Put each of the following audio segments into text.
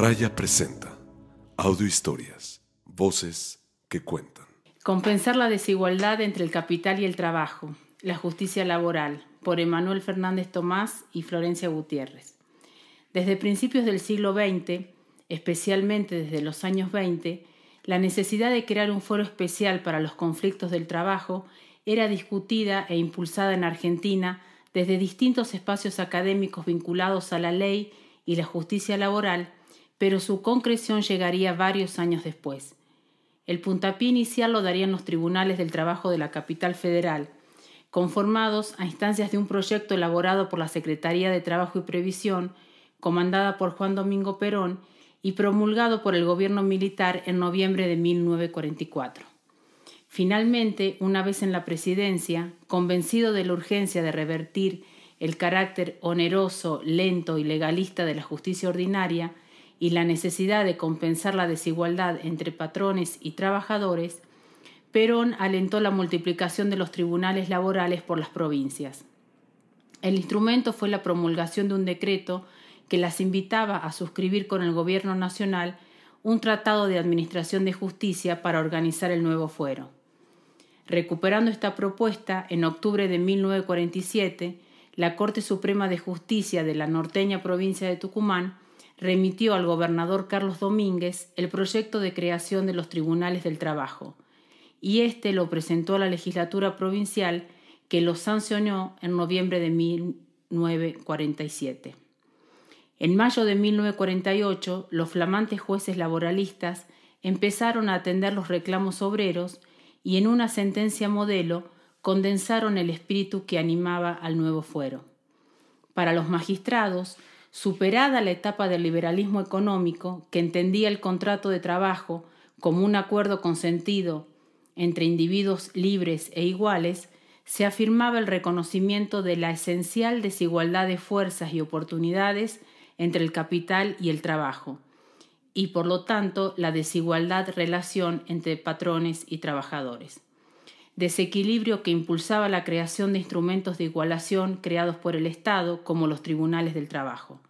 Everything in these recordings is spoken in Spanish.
Raya presenta Audiohistorias, voces que cuentan. Compensar la desigualdad entre el capital y el trabajo, la justicia laboral, por Emanuel Fernández Tomás y Florencia Gutiérrez. Desde principios del siglo XX, especialmente desde los años 20, la necesidad de crear un foro especial para los conflictos del trabajo era discutida e impulsada en Argentina desde distintos espacios académicos vinculados a la ley y la justicia laboral pero su concreción llegaría varios años después. El puntapié inicial lo darían los tribunales del trabajo de la capital federal, conformados a instancias de un proyecto elaborado por la Secretaría de Trabajo y Previsión, comandada por Juan Domingo Perón y promulgado por el gobierno militar en noviembre de 1944. Finalmente, una vez en la presidencia, convencido de la urgencia de revertir el carácter oneroso, lento y legalista de la justicia ordinaria, y la necesidad de compensar la desigualdad entre patrones y trabajadores, Perón alentó la multiplicación de los tribunales laborales por las provincias. El instrumento fue la promulgación de un decreto que las invitaba a suscribir con el Gobierno Nacional un tratado de administración de justicia para organizar el nuevo fuero. Recuperando esta propuesta, en octubre de 1947, la Corte Suprema de Justicia de la norteña provincia de Tucumán remitió al gobernador Carlos Domínguez el proyecto de creación de los tribunales del trabajo, y éste lo presentó a la legislatura provincial que lo sancionó en noviembre de 1947. En mayo de 1948, los flamantes jueces laboralistas empezaron a atender los reclamos obreros y en una sentencia modelo condensaron el espíritu que animaba al nuevo fuero. Para los magistrados, Superada la etapa del liberalismo económico, que entendía el contrato de trabajo como un acuerdo consentido entre individuos libres e iguales, se afirmaba el reconocimiento de la esencial desigualdad de fuerzas y oportunidades entre el capital y el trabajo, y por lo tanto la desigualdad relación entre patrones y trabajadores. Desequilibrio que impulsaba la creación de instrumentos de igualación creados por el Estado, como los tribunales del trabajo.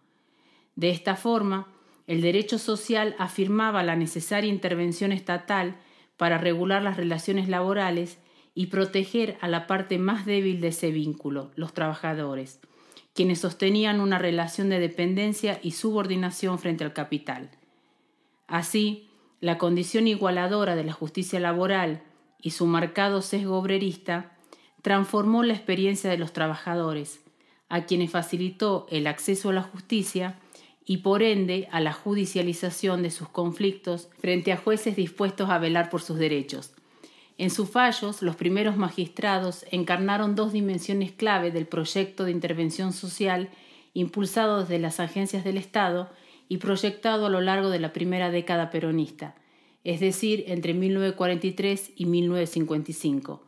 De esta forma, el derecho social afirmaba la necesaria intervención estatal para regular las relaciones laborales y proteger a la parte más débil de ese vínculo, los trabajadores, quienes sostenían una relación de dependencia y subordinación frente al capital. Así, la condición igualadora de la justicia laboral y su marcado sesgo obrerista transformó la experiencia de los trabajadores, a quienes facilitó el acceso a la justicia y por ende a la judicialización de sus conflictos frente a jueces dispuestos a velar por sus derechos. En sus fallos, los primeros magistrados encarnaron dos dimensiones clave del proyecto de intervención social impulsado desde las agencias del Estado y proyectado a lo largo de la primera década peronista, es decir, entre 1943 y 1955.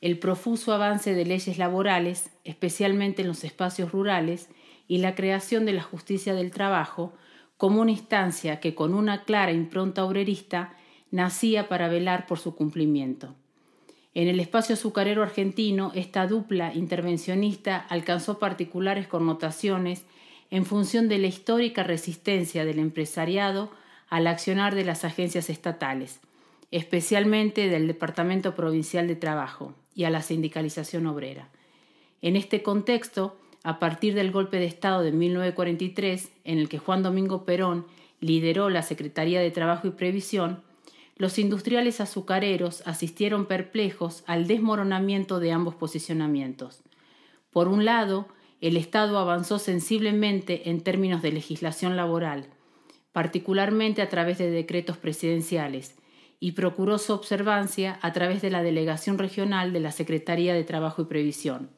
El profuso avance de leyes laborales, especialmente en los espacios rurales, y la creación de la justicia del trabajo como una instancia que con una clara impronta obrerista nacía para velar por su cumplimiento. En el espacio azucarero argentino, esta dupla intervencionista alcanzó particulares connotaciones en función de la histórica resistencia del empresariado al accionar de las agencias estatales, especialmente del Departamento Provincial de Trabajo y a la sindicalización obrera. En este contexto, a partir del golpe de Estado de 1943, en el que Juan Domingo Perón lideró la Secretaría de Trabajo y Previsión, los industriales azucareros asistieron perplejos al desmoronamiento de ambos posicionamientos. Por un lado, el Estado avanzó sensiblemente en términos de legislación laboral, particularmente a través de decretos presidenciales, y procuró su observancia a través de la Delegación Regional de la Secretaría de Trabajo y Previsión.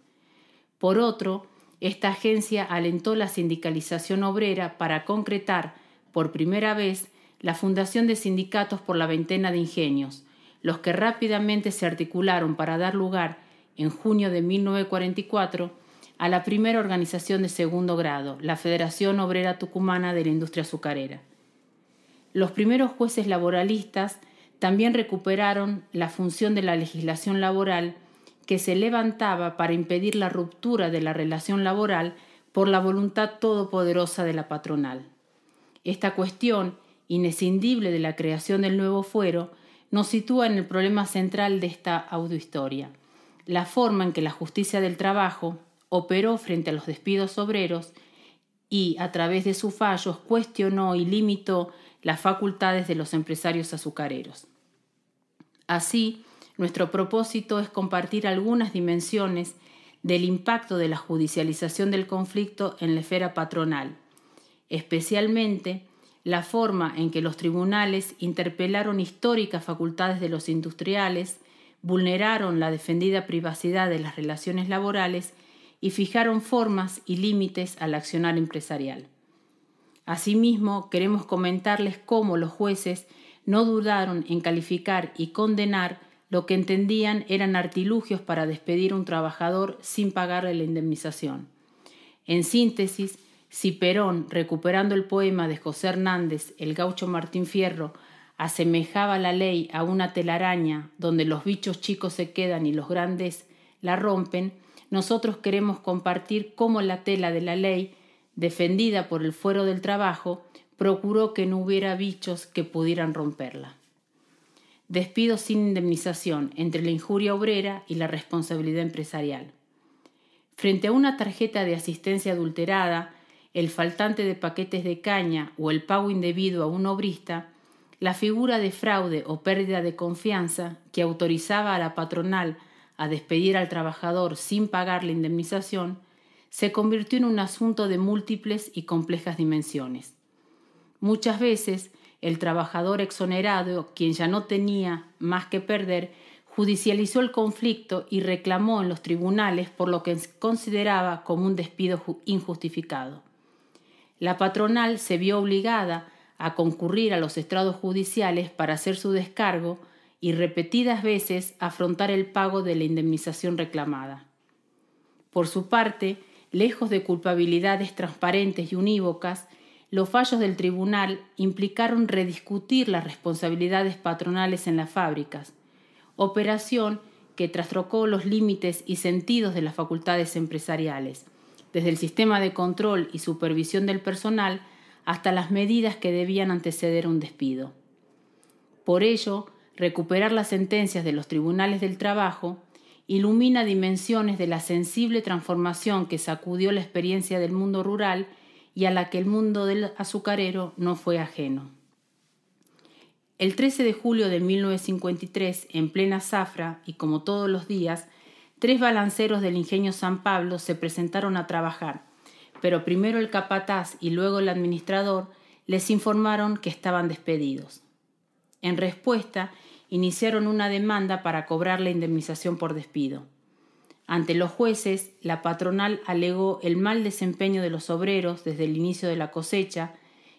Por otro, esta agencia alentó la sindicalización obrera para concretar, por primera vez, la fundación de sindicatos por la veintena de ingenios, los que rápidamente se articularon para dar lugar, en junio de 1944, a la primera organización de segundo grado, la Federación Obrera Tucumana de la Industria Azucarera. Los primeros jueces laboralistas también recuperaron la función de la legislación laboral que se levantaba para impedir la ruptura de la relación laboral por la voluntad todopoderosa de la patronal. Esta cuestión, inescindible de la creación del nuevo fuero, nos sitúa en el problema central de esta autohistoria: la forma en que la justicia del trabajo operó frente a los despidos obreros y, a través de sus fallos, cuestionó y limitó las facultades de los empresarios azucareros. Así, nuestro propósito es compartir algunas dimensiones del impacto de la judicialización del conflicto en la esfera patronal, especialmente la forma en que los tribunales interpelaron históricas facultades de los industriales, vulneraron la defendida privacidad de las relaciones laborales y fijaron formas y límites al accionar empresarial. Asimismo, queremos comentarles cómo los jueces no dudaron en calificar y condenar lo que entendían eran artilugios para despedir a un trabajador sin pagarle la indemnización. En síntesis, si Perón, recuperando el poema de José Hernández, el gaucho Martín Fierro, asemejaba la ley a una telaraña donde los bichos chicos se quedan y los grandes la rompen, nosotros queremos compartir cómo la tela de la ley, defendida por el fuero del trabajo, procuró que no hubiera bichos que pudieran romperla despido sin indemnización entre la injuria obrera y la responsabilidad empresarial. Frente a una tarjeta de asistencia adulterada, el faltante de paquetes de caña o el pago indebido a un obrista, la figura de fraude o pérdida de confianza que autorizaba a la patronal a despedir al trabajador sin pagar la indemnización se convirtió en un asunto de múltiples y complejas dimensiones. Muchas veces el trabajador exonerado, quien ya no tenía más que perder, judicializó el conflicto y reclamó en los tribunales por lo que consideraba como un despido injustificado. La patronal se vio obligada a concurrir a los estrados judiciales para hacer su descargo y repetidas veces afrontar el pago de la indemnización reclamada. Por su parte, lejos de culpabilidades transparentes y unívocas, los fallos del tribunal implicaron rediscutir las responsabilidades patronales en las fábricas, operación que trastrocó los límites y sentidos de las facultades empresariales, desde el sistema de control y supervisión del personal hasta las medidas que debían anteceder un despido. Por ello, recuperar las sentencias de los tribunales del trabajo ilumina dimensiones de la sensible transformación que sacudió la experiencia del mundo rural y a la que el mundo del azucarero no fue ajeno. El 13 de julio de 1953, en plena zafra y como todos los días, tres balanceros del ingenio San Pablo se presentaron a trabajar, pero primero el capataz y luego el administrador les informaron que estaban despedidos. En respuesta, iniciaron una demanda para cobrar la indemnización por despido. Ante los jueces, la patronal alegó el mal desempeño de los obreros desde el inicio de la cosecha,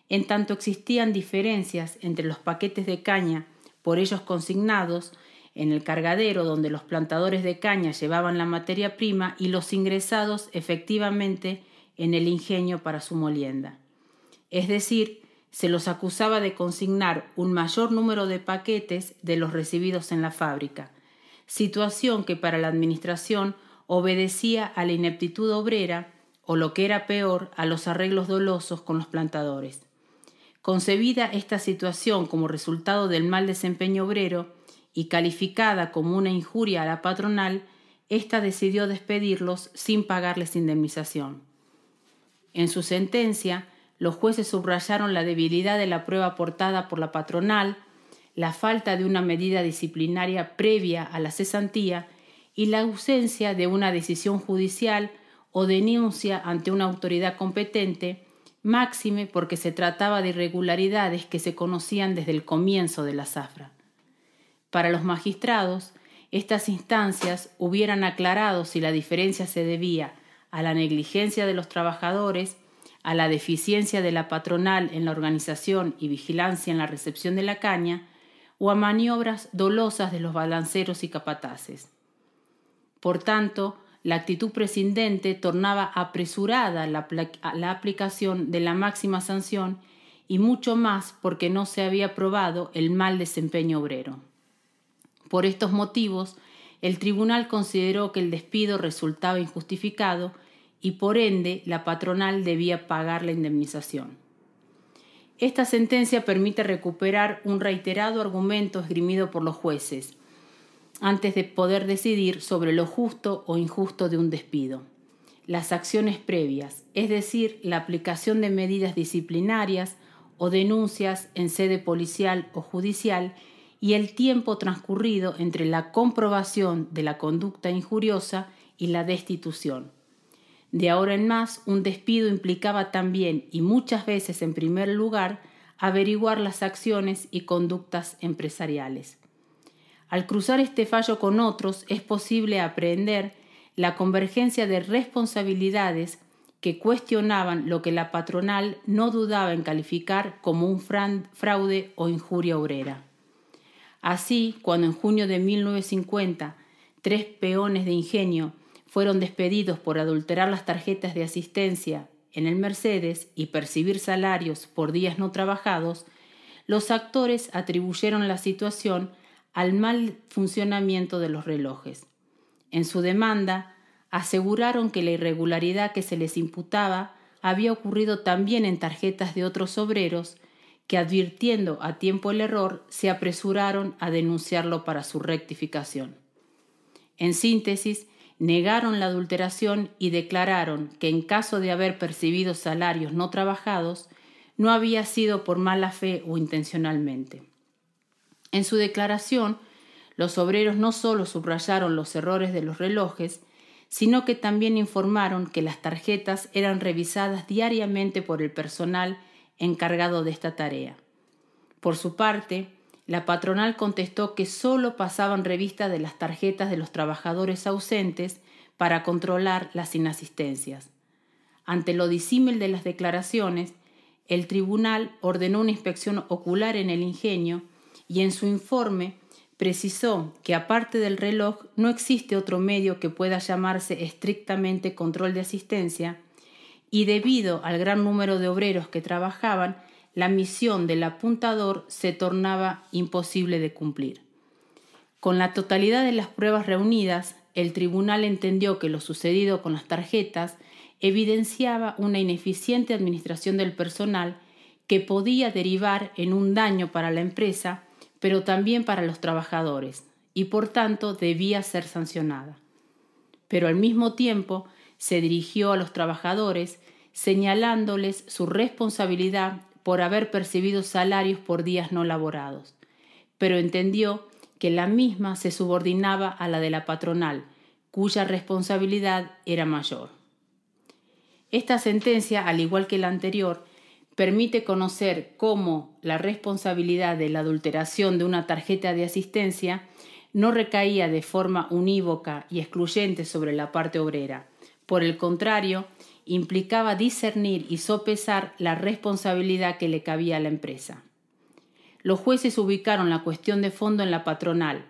en tanto existían diferencias entre los paquetes de caña por ellos consignados en el cargadero donde los plantadores de caña llevaban la materia prima y los ingresados efectivamente en el ingenio para su molienda. Es decir, se los acusaba de consignar un mayor número de paquetes de los recibidos en la fábrica, situación que para la Administración obedecía a la ineptitud obrera o lo que era peor, a los arreglos dolosos con los plantadores. Concebida esta situación como resultado del mal desempeño obrero y calificada como una injuria a la patronal, ésta decidió despedirlos sin pagarles indemnización. En su sentencia, los jueces subrayaron la debilidad de la prueba aportada por la patronal la falta de una medida disciplinaria previa a la cesantía y la ausencia de una decisión judicial o denuncia ante una autoridad competente, máxime porque se trataba de irregularidades que se conocían desde el comienzo de la zafra. Para los magistrados, estas instancias hubieran aclarado si la diferencia se debía a la negligencia de los trabajadores, a la deficiencia de la patronal en la organización y vigilancia en la recepción de la caña, o a maniobras dolosas de los balanceros y capataces. Por tanto, la actitud prescindente tornaba apresurada la, la, aplicación de la máxima sanción y mucho más porque no se había probado el mal desempeño obrero. Por estos motivos, el tribunal consideró que el despido resultaba injustificado y por ende la patronal debía pagar la indemnización. Esta sentencia permite recuperar un reiterado argumento esgrimido por los jueces antes de poder decidir sobre lo justo o injusto de un despido. Las acciones previas, es decir, la aplicación de medidas disciplinarias o denuncias en sede policial o judicial, y el tiempo transcurrido entre la comprobación de la conducta injuriosa y la destitución. De ahora en más, un despido implicaba también, y muchas veces en primer lugar, averiguar las acciones y conductas empresariales. Al cruzar este fallo con otros, es posible aprender la convergencia de responsabilidades que cuestionaban lo que la patronal no dudaba en calificar como un fraude o injuria obrera. Así, cuando en junio de 1950 tres peones de ingenio fueron despedidos por adulterar las tarjetas de asistencia en el Mercedes y percibir salarios por días no trabajados, los actores atribuyeron la situación al mal funcionamiento de los relojes. En su demanda, aseguraron que la irregularidad que se les imputaba había ocurrido también en tarjetas de otros obreros que advirtiendo a tiempo el error se apresuraron a denunciarlo para su rectificación. En síntesis, negaron la adulteración y declararon que en caso de haber percibido salarios no trabajados, no había sido por mala fe o intencionalmente. En su declaración, los obreros no solo subrayaron los errores de los relojes, sino que también informaron que las tarjetas eran revisadas diariamente por el personal encargado de esta tarea. Por su parte, la patronal contestó que solo pasaban revista de las tarjetas de los trabajadores ausentes para controlar las inasistencias. Ante lo disímil de las declaraciones, el tribunal ordenó una inspección ocular en el ingenio y en su informe precisó que aparte del reloj no existe otro medio que pueda llamarse estrictamente control de asistencia y debido al gran número de obreros que trabajaban, la misión del apuntador se tornaba imposible de cumplir. Con la totalidad de las pruebas reunidas, el tribunal entendió que lo sucedido con las tarjetas evidenciaba una ineficiente administración del personal que podía derivar en un daño para la empresa, pero también para los trabajadores, y por tanto debía ser sancionada. Pero al mismo tiempo se dirigió a los trabajadores señalándoles su responsabilidad por haber percibido salarios por días no laborados, pero entendió que la misma se subordinaba a la de la patronal, cuya responsabilidad era mayor. Esta sentencia, al igual que la anterior, permite conocer cómo la responsabilidad de la adulteración de una tarjeta de asistencia no recaía de forma unívoca y excluyente sobre la parte obrera. Por el contrario, implicaba discernir y sopesar la responsabilidad que le cabía a la empresa. Los jueces ubicaron la cuestión de fondo en la patronal,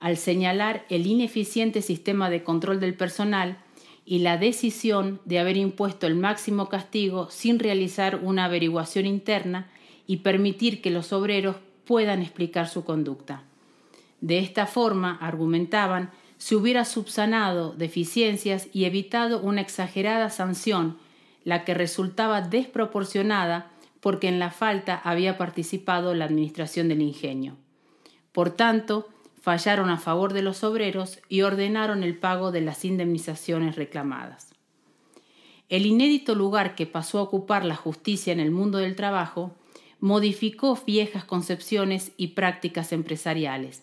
al señalar el ineficiente sistema de control del personal y la decisión de haber impuesto el máximo castigo sin realizar una averiguación interna y permitir que los obreros puedan explicar su conducta. De esta forma, argumentaban, se hubiera subsanado deficiencias y evitado una exagerada sanción, la que resultaba desproporcionada porque en la falta había participado la Administración del Ingenio. Por tanto, fallaron a favor de los obreros y ordenaron el pago de las indemnizaciones reclamadas. El inédito lugar que pasó a ocupar la justicia en el mundo del trabajo modificó viejas concepciones y prácticas empresariales.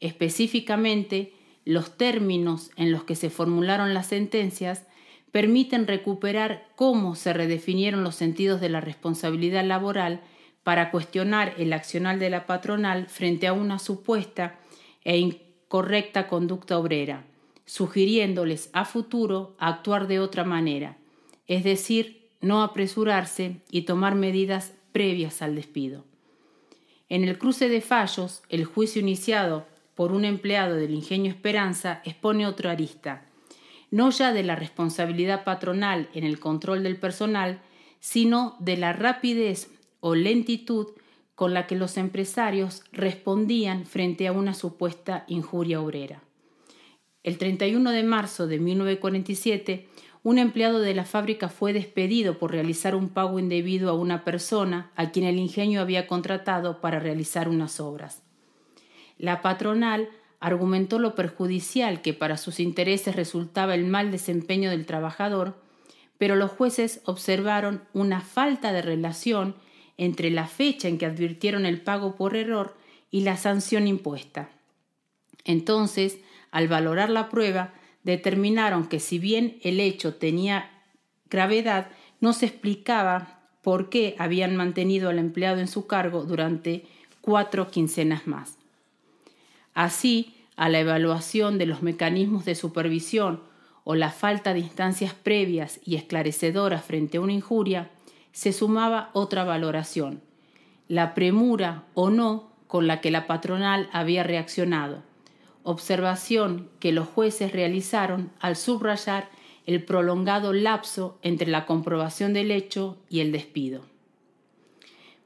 Específicamente, los términos en los que se formularon las sentencias permiten recuperar cómo se redefinieron los sentidos de la responsabilidad laboral para cuestionar el accional de la patronal frente a una supuesta e incorrecta conducta obrera, sugiriéndoles a futuro actuar de otra manera, es decir, no apresurarse y tomar medidas previas al despido. En el cruce de fallos, el juicio iniciado por un empleado del ingenio Esperanza expone otro arista, no ya de la responsabilidad patronal en el control del personal, sino de la rapidez o lentitud con la que los empresarios respondían frente a una supuesta injuria obrera. El 31 de marzo de 1947, un empleado de la fábrica fue despedido por realizar un pago indebido a una persona a quien el ingenio había contratado para realizar unas obras. La patronal argumentó lo perjudicial que para sus intereses resultaba el mal desempeño del trabajador, pero los jueces observaron una falta de relación entre la fecha en que advirtieron el pago por error y la sanción impuesta. Entonces, al valorar la prueba, determinaron que si bien el hecho tenía gravedad, no se explicaba por qué habían mantenido al empleado en su cargo durante cuatro quincenas más. Así, a la evaluación de los mecanismos de supervisión o la falta de instancias previas y esclarecedoras frente a una injuria, se sumaba otra valoración, la premura o no con la que la patronal había reaccionado, observación que los jueces realizaron al subrayar el prolongado lapso entre la comprobación del hecho y el despido.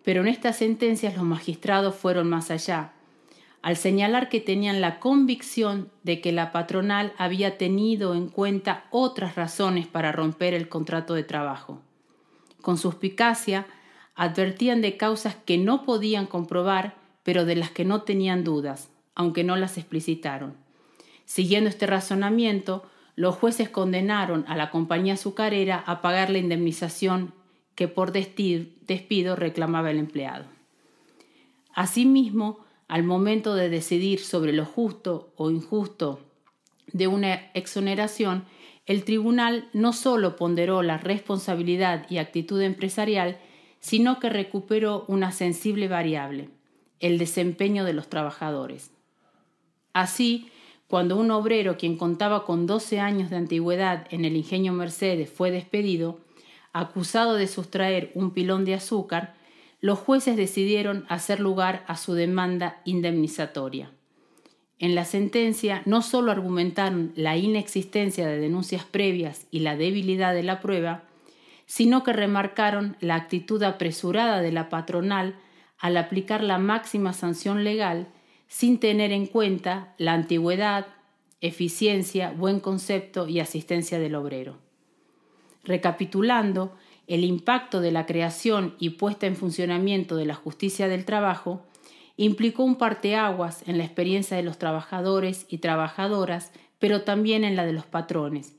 Pero en estas sentencias los magistrados fueron más allá al señalar que tenían la convicción de que la patronal había tenido en cuenta otras razones para romper el contrato de trabajo. Con suspicacia, advertían de causas que no podían comprobar, pero de las que no tenían dudas, aunque no las explicitaron. Siguiendo este razonamiento, los jueces condenaron a la compañía azucarera a pagar la indemnización que por despido reclamaba el empleado. Asimismo, al momento de decidir sobre lo justo o injusto de una exoneración, el tribunal no solo ponderó la responsabilidad y actitud empresarial, sino que recuperó una sensible variable, el desempeño de los trabajadores. Así, cuando un obrero quien contaba con 12 años de antigüedad en el ingenio Mercedes fue despedido, acusado de sustraer un pilón de azúcar, los jueces decidieron hacer lugar a su demanda indemnizatoria. En la sentencia no solo argumentaron la inexistencia de denuncias previas y la debilidad de la prueba, sino que remarcaron la actitud apresurada de la patronal al aplicar la máxima sanción legal sin tener en cuenta la antigüedad, eficiencia, buen concepto y asistencia del obrero. Recapitulando, el impacto de la creación y puesta en funcionamiento de la justicia del trabajo implicó un parteaguas en la experiencia de los trabajadores y trabajadoras, pero también en la de los patrones,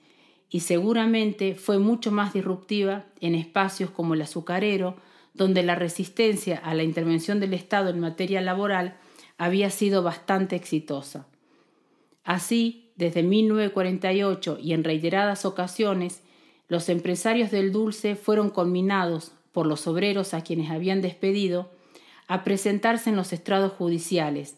y seguramente fue mucho más disruptiva en espacios como el azucarero, donde la resistencia a la intervención del Estado en materia laboral había sido bastante exitosa. Así, desde 1948 y en reiteradas ocasiones, los empresarios del dulce fueron conminados por los obreros a quienes habían despedido a presentarse en los estrados judiciales,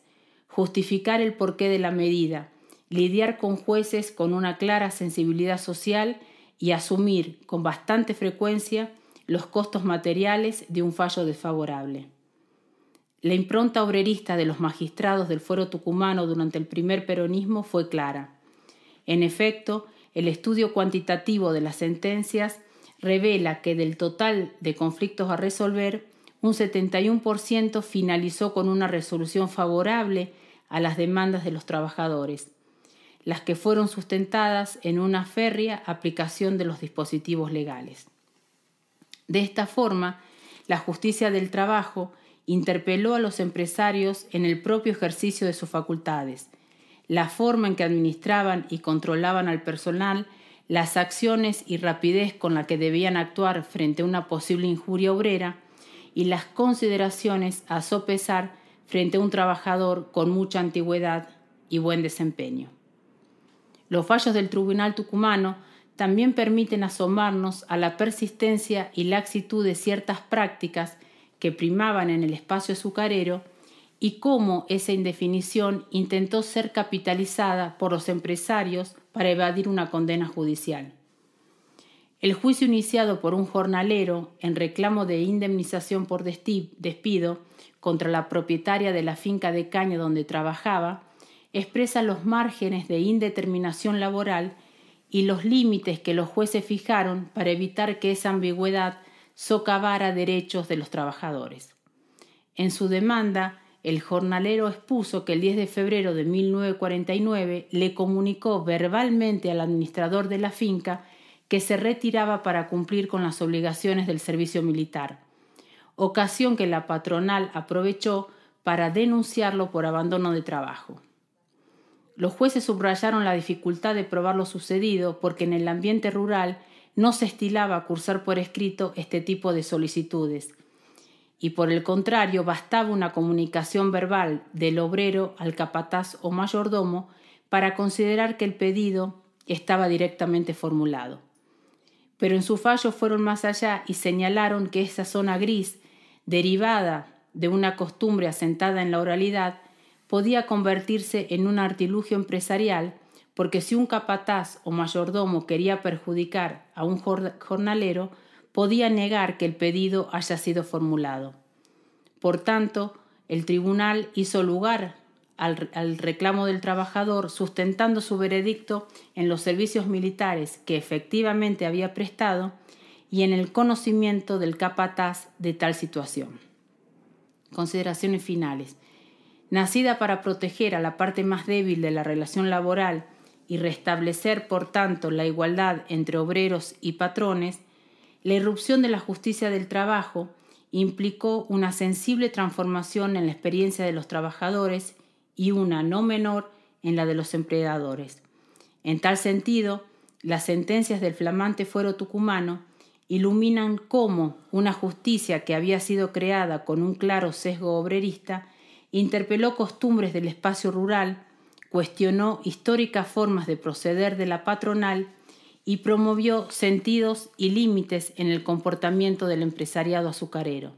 justificar el porqué de la medida, lidiar con jueces con una clara sensibilidad social y asumir con bastante frecuencia los costos materiales de un fallo desfavorable. La impronta obrerista de los magistrados del fuero tucumano durante el primer peronismo fue clara. En efecto, el estudio cuantitativo de las sentencias revela que del total de conflictos a resolver, un 71% finalizó con una resolución favorable a las demandas de los trabajadores, las que fueron sustentadas en una férrea aplicación de los dispositivos legales. De esta forma, la justicia del trabajo interpeló a los empresarios en el propio ejercicio de sus facultades, la forma en que administraban y controlaban al personal, las acciones y rapidez con la que debían actuar frente a una posible injuria obrera y las consideraciones a sopesar frente a un trabajador con mucha antigüedad y buen desempeño. Los fallos del Tribunal Tucumano también permiten asomarnos a la persistencia y laxitud de ciertas prácticas que primaban en el espacio azucarero y cómo esa indefinición intentó ser capitalizada por los empresarios para evadir una condena judicial. El juicio iniciado por un jornalero en reclamo de indemnización por despido contra la propietaria de la finca de caña donde trabajaba expresa los márgenes de indeterminación laboral y los límites que los jueces fijaron para evitar que esa ambigüedad socavara derechos de los trabajadores. En su demanda, el jornalero expuso que el 10 de febrero de 1949 le comunicó verbalmente al administrador de la finca que se retiraba para cumplir con las obligaciones del servicio militar, ocasión que la patronal aprovechó para denunciarlo por abandono de trabajo. Los jueces subrayaron la dificultad de probar lo sucedido porque en el ambiente rural no se estilaba cursar por escrito este tipo de solicitudes, y por el contrario bastaba una comunicación verbal del obrero al capataz o mayordomo para considerar que el pedido estaba directamente formulado. Pero en su fallo fueron más allá y señalaron que esa zona gris, derivada de una costumbre asentada en la oralidad, podía convertirse en un artilugio empresarial porque si un capataz o mayordomo quería perjudicar a un jornalero, podía negar que el pedido haya sido formulado. Por tanto, el tribunal hizo lugar al, reclamo del trabajador sustentando su veredicto en los servicios militares que efectivamente había prestado y en el conocimiento del capataz de tal situación. Consideraciones finales. Nacida para proteger a la parte más débil de la relación laboral y restablecer, por tanto, la igualdad entre obreros y patrones, la irrupción de la justicia del trabajo implicó una sensible transformación en la experiencia de los trabajadores y una no menor en la de los empleadores. En tal sentido, las sentencias del flamante fuero tucumano iluminan cómo una justicia que había sido creada con un claro sesgo obrerista interpeló costumbres del espacio rural, cuestionó históricas formas de proceder de la patronal y promovió sentidos y límites en el comportamiento del empresariado azucarero.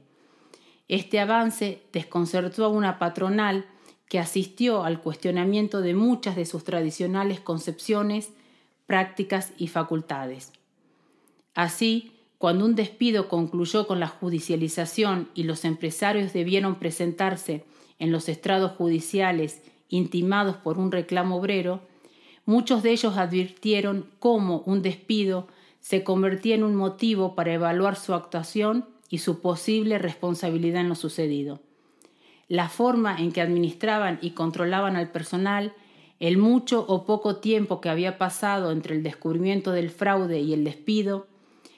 Este avance desconcertó a una patronal que asistió al cuestionamiento de muchas de sus tradicionales concepciones, prácticas y facultades. Así, cuando un despido concluyó con la judicialización y los empresarios debieron presentarse en los estrados judiciales intimados por un reclamo obrero, Muchos de ellos advirtieron cómo un despido se convertía en un motivo para evaluar su actuación y su posible responsabilidad en lo sucedido. La forma en que administraban y controlaban al personal, el mucho o poco tiempo que había pasado entre el descubrimiento del fraude y el despido,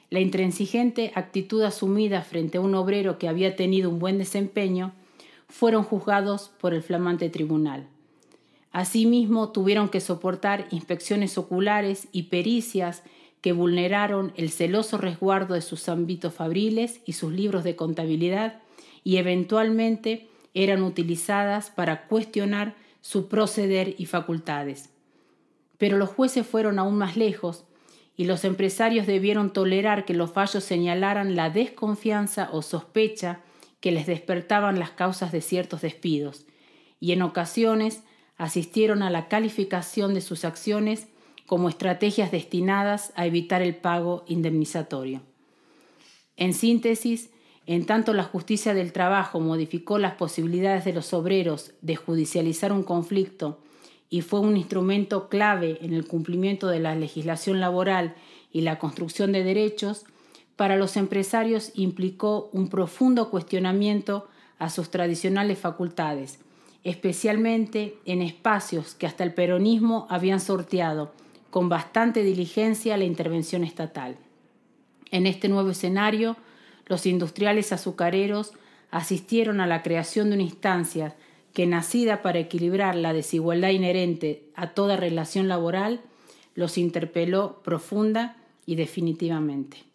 la intransigente actitud asumida frente a un obrero que había tenido un buen desempeño, fueron juzgados por el flamante tribunal. Asimismo, tuvieron que soportar inspecciones oculares y pericias que vulneraron el celoso resguardo de sus ámbitos fabriles y sus libros de contabilidad y eventualmente eran utilizadas para cuestionar su proceder y facultades. Pero los jueces fueron aún más lejos y los empresarios debieron tolerar que los fallos señalaran la desconfianza o sospecha que les despertaban las causas de ciertos despidos y en ocasiones asistieron a la calificación de sus acciones como estrategias destinadas a evitar el pago indemnizatorio. En síntesis, en tanto la justicia del trabajo modificó las posibilidades de los obreros de judicializar un conflicto y fue un instrumento clave en el cumplimiento de la legislación laboral y la construcción de derechos, para los empresarios implicó un profundo cuestionamiento a sus tradicionales facultades, especialmente en espacios que hasta el peronismo habían sorteado con bastante diligencia la intervención estatal. En este nuevo escenario, los industriales azucareros asistieron a la creación de una instancia que, nacida para equilibrar la desigualdad inherente a toda relación laboral, los interpeló profunda y definitivamente.